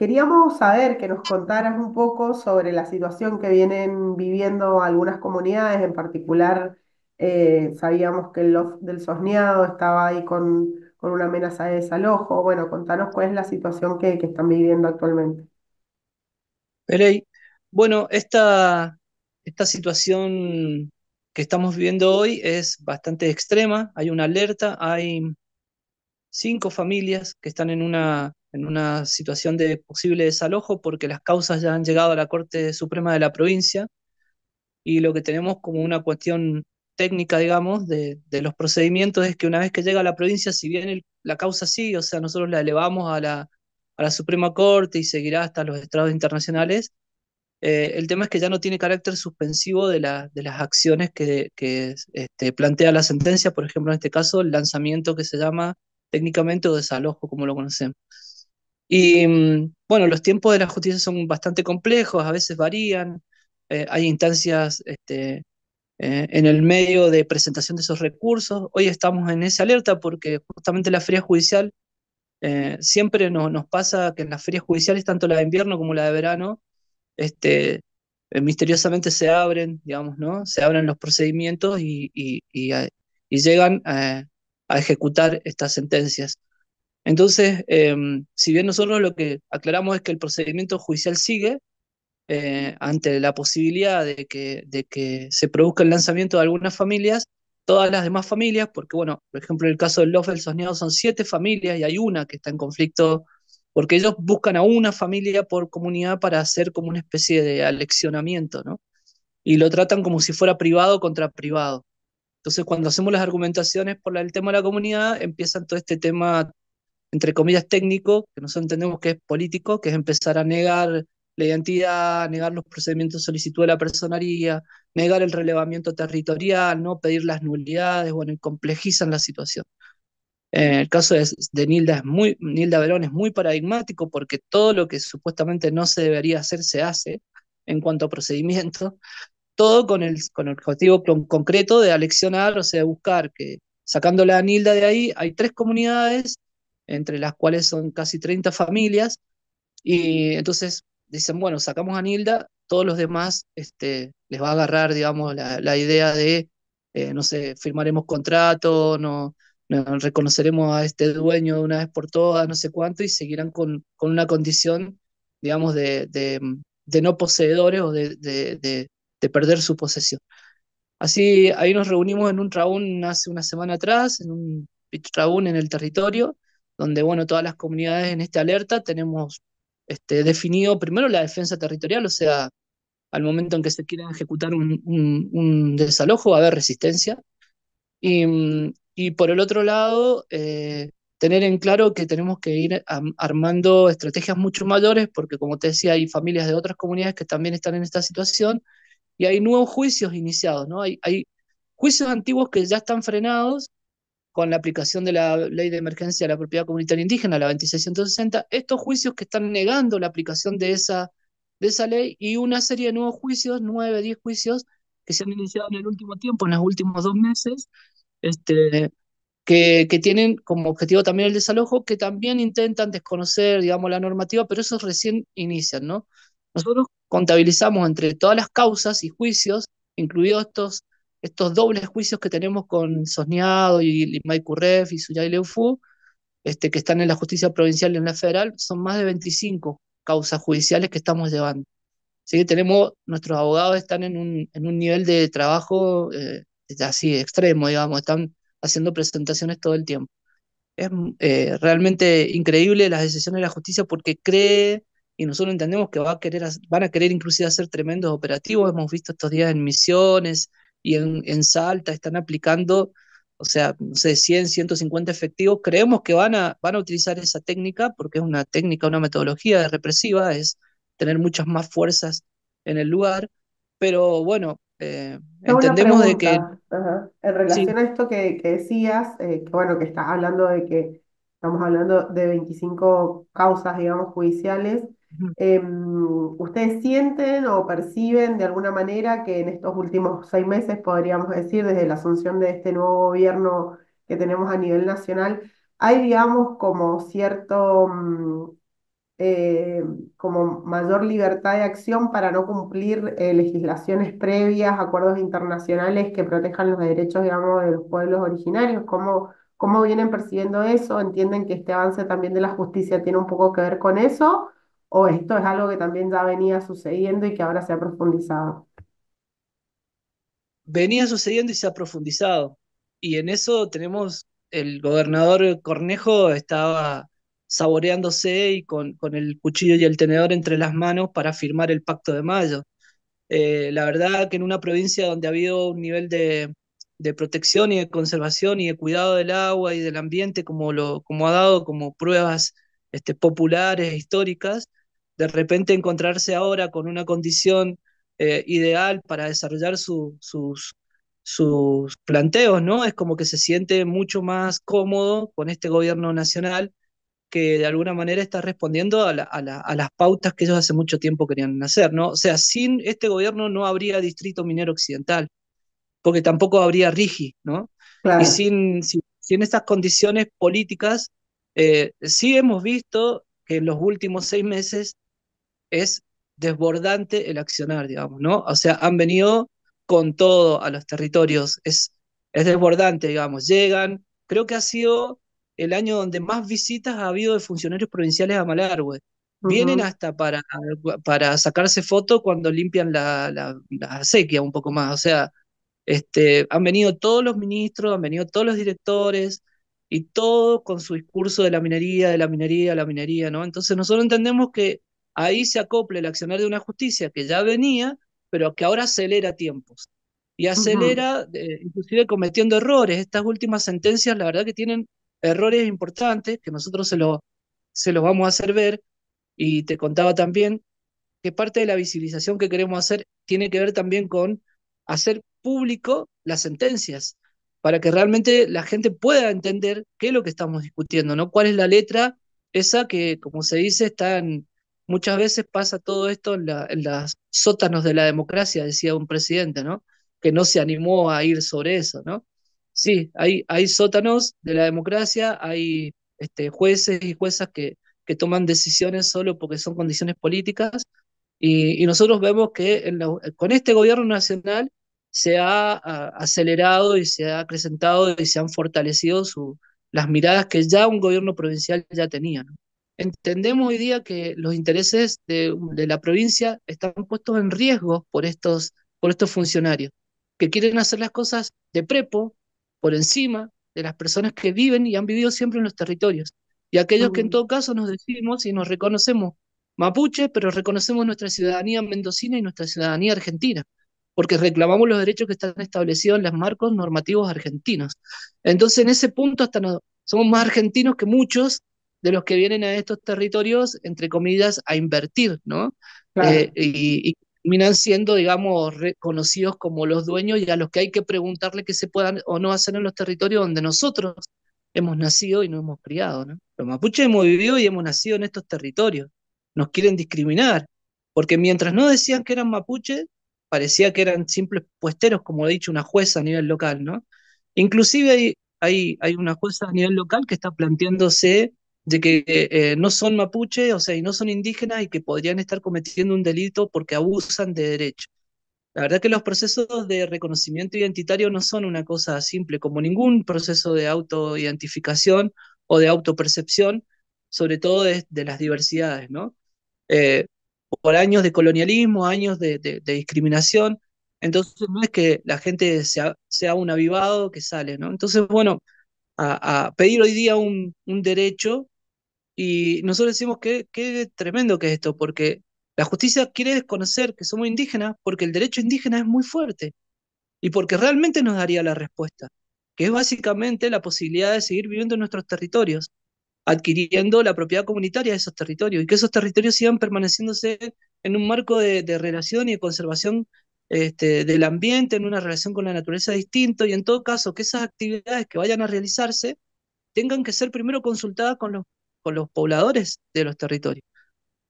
Queríamos saber que nos contaras un poco sobre la situación que vienen viviendo algunas comunidades, en particular eh, sabíamos que el loft del Sosneado estaba ahí con, con, una amenaza de desalojo. Bueno, contanos cuál es la situación que, están viviendo actualmente. Perey bueno, esta, esta situación que estamos viviendo hoy es bastante extrema. Hay una alerta, hay cinco familias que están en una en una situación de posible desalojo porque las causas ya han llegado a la Corte Suprema de la provincia y lo que tenemos como una cuestión técnica, digamos, de, los procedimientos es que una vez que llega a la provincia, si bien la causa sí, o sea, nosotros la elevamos a la, a la Suprema Corte y seguirá hasta los estados internacionales, eh, el tema es que ya no tiene carácter suspensivo de, la, de las acciones que, este, plantea la sentencia, por ejemplo, en este caso, el lanzamiento que se llama técnicamente o desalojo, como lo conocemos. Y mm, bueno, los tiempos de la justicia son bastante complejos, a veces varían, eh, hay instancias este, eh, en el medio de presentación de esos recursos. Hoy estamos en esa alerta porque justamente la feria judicial eh, siempre nos pasa que en las ferias judiciales, tanto la de invierno como la de verano, este, misteriosamente se abren, digamos, ¿no? Se abren los procedimientos y, y llegan a ejecutar estas sentencias. Entonces, em, si bien nosotros lo que aclaramos es que el procedimiento judicial sigue eh, ante la posibilidad de que, de que se produzca el lanzamiento de algunas familias, todas las demás familias, porque bueno, por ejemplo, en el caso del Lofel Sosneado son siete familias y hay una que está en conflicto, porque ellos buscan a una familia por comunidad para hacer como una especie de aleccionamiento, ¿no? Y lo tratan como si fuera privado contra privado. Entonces, cuando hacemos las argumentaciones por el tema de la comunidad, empiezan todo este tema entre comillas, técnico, que nosotros entendemos que es político, que es empezar a negar la identidad, negar los procedimientos de solicitud de la personería, negar el relevamiento territorial, no pedir las nulidades, bueno, complejizan la situación. Eh, el caso de, Nilda es muy, Nilda Verón es muy paradigmático porque todo lo que supuestamente no se debería hacer se hace en cuanto a procedimiento, todo con el, con el objetivo con, concreto de aleccionar, o sea, de buscar que sacándola a Nilda de ahí, hay tres comunidades entre las cuales son casi 30 familias, y entonces dicen, bueno, sacamos a Nilda, todos los demás este, les va a agarrar, digamos, la, idea de, eh, no sé, firmaremos contrato, no, reconoceremos a este dueño una vez por todas, no sé cuánto, y seguirán con, con una condición, digamos, de, no poseedores o de, de, perder su posesión. Así, ahí nos reunimos en un raúl hace una semana atrás, en un pitch en el territorio, donde bueno, todas las comunidades en esta alerta tenemos este, definido primero la defensa territorial, o sea, al momento en que se quiera ejecutar un, desalojo va a haber resistencia. Y, por el otro lado, eh, tener en claro que tenemos que ir armando estrategias mucho mayores, porque como te decía, hay familias de otras comunidades que también están en esta situación y hay nuevos juicios iniciados, ¿no? Hay, hay juicios antiguos que ya están frenados con la aplicación de la ley de emergencia de la propiedad comunitaria indígena, la 2660, estos juicios que están negando la aplicación de esa, de esa ley y una serie de nuevos juicios, nueve, diez juicios, que se han iniciado en el último tiempo, en los últimos dos meses, este, que, que, tienen como objetivo también el desalojo, que también intentan desconocer, digamos, la normativa, pero esos recién inician, ¿no? Nosotros contabilizamos entre todas las causas y juicios, incluidos estos estos dobles juicios que tenemos con Sosniado y, y Mike y Suyay Leufu, este, que están en la justicia provincial y en la federal, son más de 25 causas judiciales que estamos llevando. Así que tenemos, nuestros abogados están en un, en un nivel de trabajo eh, así extremo, digamos, están haciendo presentaciones todo el tiempo. Es eh, realmente increíble las decisiones de la justicia porque cree y nosotros entendemos que va a querer, van a querer inclusive hacer tremendos operativos. Hemos visto estos días en misiones, y en, en Salta están aplicando, o sea, no sé, 100, 150 efectivos, creemos que van a, van a utilizar esa técnica porque es una técnica, una metodología represiva, es tener muchas más fuerzas en el lugar, pero bueno, eh, entendemos de que... En relación a esto que, que decías, eh, que bueno, que estás hablando de que estamos hablando de 25 causas, digamos, judiciales, Em, ¿Ustedes sienten o perciben de alguna manera que en estos últimos seis meses, podríamos decir, desde la asunción de este nuevo gobierno que tenemos a nivel nacional, hay, digamos, como cierto, mm, eh, como mayor libertad de acción para no cumplir eh, legislaciones previas, acuerdos internacionales que protejan los derechos, digamos, de los pueblos originarios? ¿Cómo, cómo vienen percibiendo eso? ¿Entienden que este avance también de la justicia tiene un poco que ver con eso? ¿O esto es algo que también ya venía sucediendo y que ahora se ha profundizado? Venía sucediendo y se ha profundizado. Y en eso tenemos, el gobernador Cornejo estaba saboreándose y con, el cuchillo y el tenedor entre las manos para firmar el Pacto de Mayo. Eh, la verdad que en una provincia donde ha habido un nivel de, de, protección y de conservación y de cuidado del agua y del ambiente como, lo, como ha dado como pruebas este, populares, e históricas, de repente encontrarse ahora con una condición eh, ideal para desarrollar sus, sus planteos, ¿no? Es como que se siente mucho más cómodo con este gobierno nacional que de alguna manera está respondiendo a, a, las pautas que ellos hace mucho tiempo querían hacer, ¿no? O sea, sin este gobierno no habría Distrito Minero Occidental, porque tampoco habría RIGI, ¿no? Y sin, sin, estas condiciones políticas, eh, sí hemos visto que en los últimos seis meses es desbordante el accionar, digamos, ¿no? O sea, han venido con todo a los territorios, es, es desbordante, digamos, llegan, creo que ha sido el año donde más visitas ha habido de funcionarios provinciales a Malargüe. Vienen hasta para, para sacarse foto cuando limpian la, la, sequía un poco más. O sea, este, han venido todos los ministros, han venido todos los directores y todo con su discurso de la minería, de la minería, de la minería, ¿no? Entonces nosotros entendemos que ahí se acople el accionar de una justicia que ya venía, pero que ahora acelera tiempos. Y acelera, eh, inclusive cometiendo errores. Estas últimas sentencias, la verdad que tienen errores importantes que nosotros se, lo, se los vamos a hacer ver. Y te contaba también que parte de la visibilización que queremos hacer tiene que ver también con hacer público las sentencias, para que realmente la gente pueda entender qué es lo que estamos discutiendo, ¿no? ¿Cuál es la letra esa que, como se dice, está en, Muchas veces pasa todo esto en, los las sótanos de la democracia, decía un presidente, ¿no? Que no se animó a ir sobre eso, ¿no? Sí, hay, hay sótanos de la democracia, hay este, jueces y juezas que, que toman decisiones solo porque son condiciones políticas, y, nosotros vemos que con este gobierno nacional se ha acelerado y se ha acrecentado y se han fortalecido las miradas que ya un gobierno provincial ya tenía. ¿no? Entendemos hoy día que los intereses de, la provincia están puestos en riesgo por estos, por estos funcionarios, que quieren hacer las cosas de prepo, por encima de las personas que viven y han vivido siempre en los territorios. Y aquellos que en todo caso nos decimos y nos reconocemos mapuche, pero reconocemos nuestra ciudadanía mendocina y nuestra ciudadanía argentina, porque reclamamos los derechos que están establecidos en los marcos normativos argentinos. Entonces, en ese punto, hasta no, somos más argentinos que muchos de los que vienen a estos territorios, entre comillas, a invertir, ¿no? Eh, y, terminan siendo, digamos, reconocidos como los dueños y a los que hay que preguntarle qué se puedan o no hacer en los territorios donde nosotros hemos nacido y no hemos criado, ¿no? Los mapuches hemos vivido y hemos nacido en estos territorios. Nos quieren discriminar, porque mientras no decían que eran mapuches, parecía que eran simples puesteros, como ha dicho una jueza a nivel local, ¿no? Inclusive hay, hay una jueza a nivel local que está planteándose de que eh, no son mapuche, o sea, y no son indígenas y que podrían estar cometiendo un delito porque abusan de derecho La verdad que los procesos de reconocimiento identitario no son una cosa simple, como ningún proceso de autoidentificación o de autopercepción, sobre todo de, las diversidades, ¿no? Eh, por años de colonialismo, años de, discriminación, entonces no es que la gente sea, sea un avivado que sale, ¿no? Entonces, bueno, a, pedir hoy día un, derecho y nosotros decimos que, es tremendo que es esto, porque la justicia quiere desconocer que somos indígenas porque el derecho indígena es muy fuerte y porque realmente nos daría la respuesta, que es básicamente la posibilidad de seguir viviendo en nuestros territorios, adquiriendo la propiedad comunitaria de esos territorios y que esos territorios sigan permaneciéndose en un marco de, de relación y de conservación este, del ambiente, en una relación con la naturaleza distinto y en todo caso que esas actividades que vayan a realizarse tengan que ser primero consultadas con los, con los pobladores de los territorios.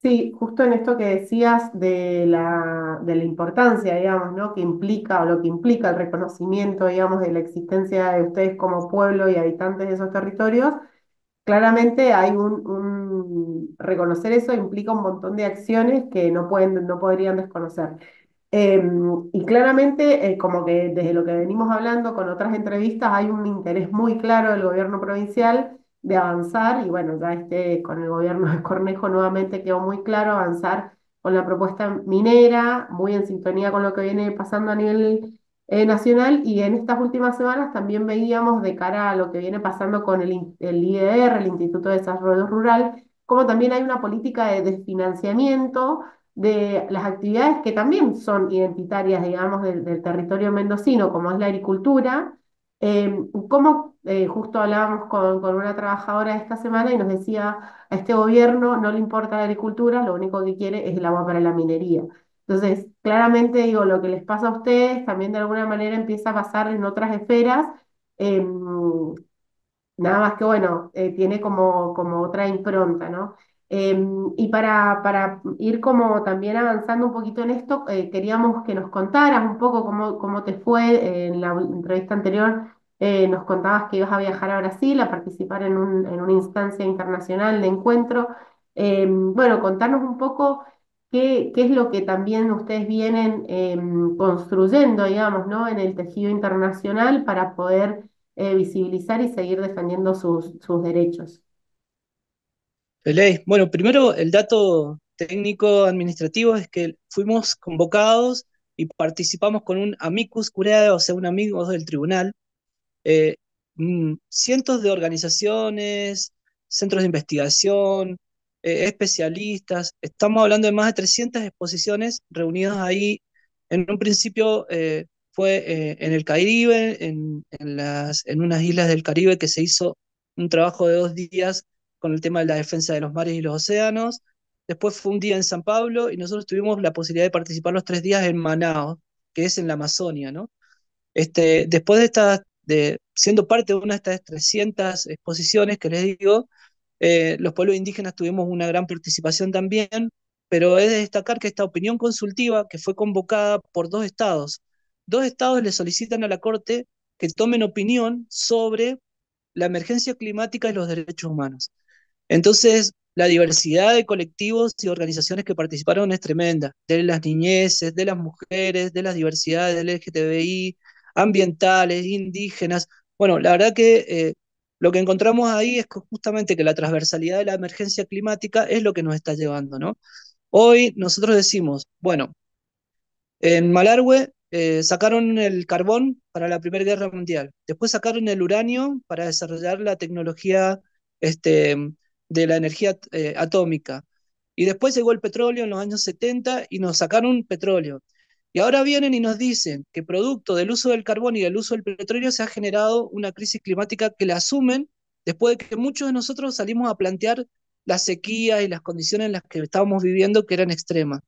Sí, justo en esto que decías de la, de la importancia, digamos, ¿no? que implica o lo que implica el reconocimiento, digamos, de la existencia de ustedes como pueblo y habitantes de esos territorios, claramente hay un, un reconocer eso implica un montón de acciones que no pueden, no podrían desconocer. Em, y claramente, eh, como que desde lo que venimos hablando con otras entrevistas, hay un interés muy claro del gobierno provincial de avanzar, y bueno, ya este, con el gobierno de Cornejo nuevamente quedó muy claro avanzar con la propuesta minera, muy en sintonía con lo que viene pasando a nivel eh, nacional, y en estas últimas semanas también veíamos de cara a lo que viene pasando con el, el IDR, el Instituto de Desarrollo Rural, como también hay una política de desfinanciamiento de las actividades que también son identitarias, digamos, del, territorio mendocino, como es la agricultura. Em, como eh, justo hablábamos con, una trabajadora esta semana y nos decía, a este gobierno no le importa la agricultura, lo único que quiere es el agua para la minería. Entonces, claramente digo, lo que les pasa a ustedes también de alguna manera empieza a pasar en otras esferas. Em, nada más que bueno, eh, tiene como, como otra impronta, ¿no? Em, y para, para, ir como también avanzando un poquito en esto, eh, queríamos que nos contaras un poco cómo, te fue. Eh, en la entrevista anterior eh, nos contabas que ibas a viajar a Brasil, a participar en, en una instancia internacional de encuentro. Em, bueno, contarnos un poco qué, qué, es lo que también ustedes vienen em, construyendo, digamos, ¿no? en el tejido internacional para poder visibilizar y seguir defendiendo sus, sus derechos. Bueno, primero el dato técnico administrativo es que fuimos convocados y participamos con un amicus curiae, o sea, un amigo del tribunal, eh, mm, cientos de organizaciones, centros de investigación, eh, especialistas. Estamos hablando de más de 300 exposiciones reunidas ahí. En un principio eh, fue en el Caribe, en, las, en unas islas del Caribe que se hizo un trabajo de dos días con el tema de la defensa de los mares y los océanos. Después fue un día en San Pablo y nosotros tuvimos la posibilidad de participar los tres días en Manaos, que es en la Amazonia, ¿no? Este, después de estar de, siendo parte de una de estas 300 exposiciones que les digo, eh, los pueblos indígenas tuvimos una gran participación también, pero es de destacar que esta opinión consultiva, que fue convocada por dos estados, dos estados le solicitan a la Corte que tomen opinión sobre la emergencia climática y los derechos humanos. Entonces, la diversidad de colectivos y organizaciones que participaron es tremenda, de las niñeces, de las mujeres, de las diversidades del LGTBI, ambientales, indígenas. Bueno, la verdad que eh, lo que encontramos ahí es justamente que la transversalidad de la emergencia climática es lo que nos está llevando, ¿no? Hoy nosotros decimos, bueno, en Malargüe eh, sacaron el carbón para la Primera Guerra Mundial, después sacaron el uranio para desarrollar la tecnología este, de la energía eh, atómica. Y después llegó el petróleo en los años 70 y nos sacaron petróleo. Y ahora vienen y nos dicen que producto del uso del carbón y del uso del petróleo se ha generado una crisis climática que la asumen después de que muchos de nosotros salimos a plantear la sequía y las condiciones en las que estábamos viviendo que eran extremas.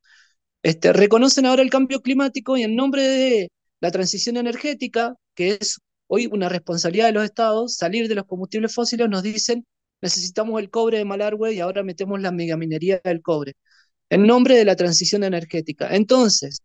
Este, reconocen ahora el cambio climático y en nombre de la transición energética, que es hoy una responsabilidad de los estados, salir de los combustibles fósiles, nos dicen necesitamos el cobre de Malargüe y ahora metemos la megaminería del cobre, en nombre de la transición energética. Entonces,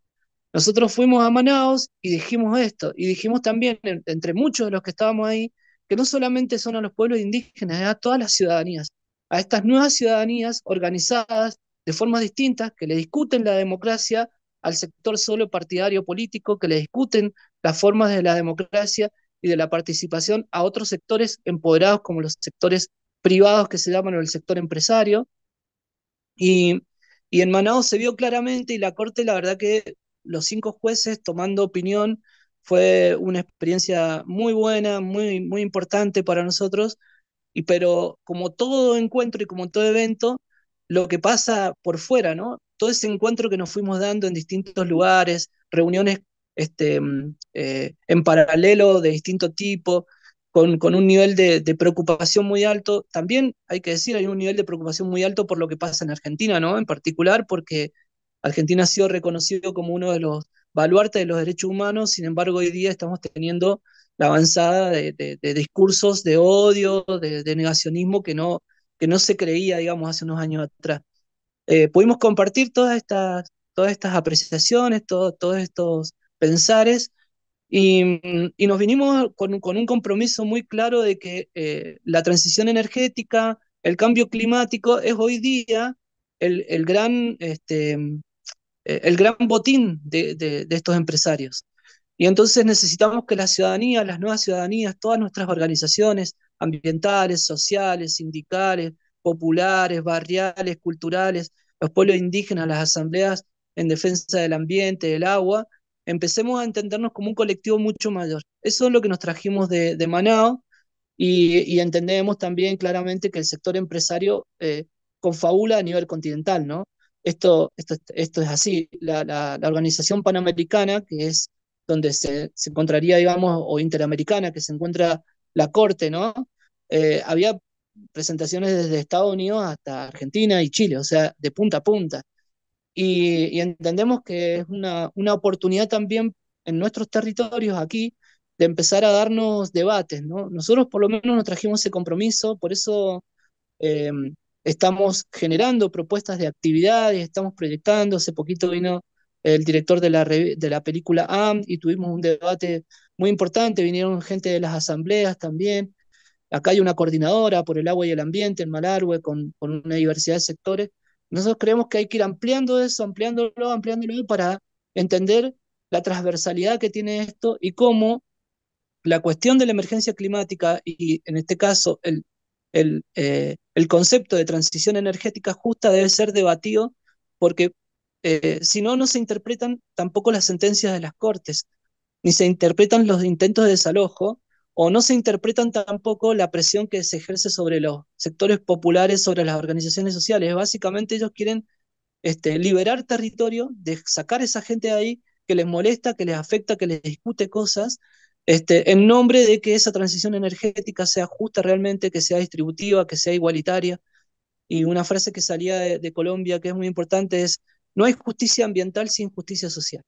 nosotros fuimos a Manaos y dijimos esto, y dijimos también, entre muchos de los que estábamos ahí, que no solamente son a los pueblos indígenas, a todas las ciudadanías, a estas nuevas ciudadanías organizadas de formas distintas, que le discuten la democracia al sector solo partidario político, que le discuten las formas de la democracia y de la participación a otros sectores empoderados como los sectores privados que se llaman el sector empresario. Y, en Manaus se vio claramente y la Corte, la verdad que los cinco jueces tomando opinión fue una experiencia muy buena, muy, muy importante para nosotros, y, pero como todo encuentro y como todo evento, lo que pasa por fuera, ¿no? Todo ese encuentro que nos fuimos dando en distintos lugares, reuniones este, mm, eh, en paralelo de distinto tipo, con, un nivel de, preocupación muy alto. También hay que decir, hay un nivel de preocupación muy alto por lo que pasa en Argentina, ¿no? En particular porque Argentina ha sido reconocido como uno de los baluartes de los derechos humanos, sin embargo hoy día estamos teniendo la avanzada de, discursos de odio, de, negacionismo que no, que no se creía, digamos, hace unos años atrás. Eh, pudimos compartir todas estas, todas estas apreciaciones, todo, todos estos pensares y, mm, y nos vinimos con, con, un compromiso muy claro de que eh, la transición energética, el cambio climático es hoy día el, el gran, este, mm, eh, el gran botín de, de, de estos empresarios. Y entonces necesitamos que la ciudadanía, las nuevas ciudadanías, todas nuestras organizaciones ambientales, sociales, sindicales, populares, barriales, culturales, los pueblos indígenas, las asambleas en defensa del ambiente, del agua, empecemos a entendernos como un colectivo mucho mayor. Eso es lo que nos trajimos de, de Manao y, entendemos también claramente que el sector empresario eh, confabula a nivel continental, ¿no? Esto, esto, esto es así. La, organización panamericana, que es donde se, encontraría, digamos, o interamericana, que se encuentra la corte, ¿no? Eh, había presentaciones desde Estados Unidos hasta Argentina y Chile, o sea, de punta a punta. Y, entendemos que es una, una, oportunidad también en nuestros territorios aquí de empezar a darnos debates, ¿no? Nosotros por lo menos nos trajimos ese compromiso, por eso eh, estamos generando propuestas de actividades, estamos proyectando, hace poquito vino el director de la, de la película AM y tuvimos un debate muy importante, vinieron gente de las asambleas también, acá hay una coordinadora por el agua y el ambiente en Malarue con, con una diversidad de sectores, nosotros creemos que hay que ir ampliando eso, ampliándolo, ampliándolo para entender la transversalidad que tiene esto y cómo la cuestión de la emergencia climática y en este caso el, el, eh, el concepto de transición energética justa debe ser debatido porque eh, si no, no se interpretan tampoco las sentencias de las Cortes, ni se interpretan los intentos de desalojo o no se interpretan tampoco la presión que se ejerce sobre los sectores populares, sobre las organizaciones sociales. Básicamente ellos quieren este, liberar territorio, de sacar a esa gente de ahí que les molesta, que les afecta, que les discute cosas, este, en nombre de que esa transición energética sea justa realmente, que sea distributiva, que sea igualitaria. Y una frase que salía de Colombia que es muy importante es, no hay justicia ambiental sin justicia social.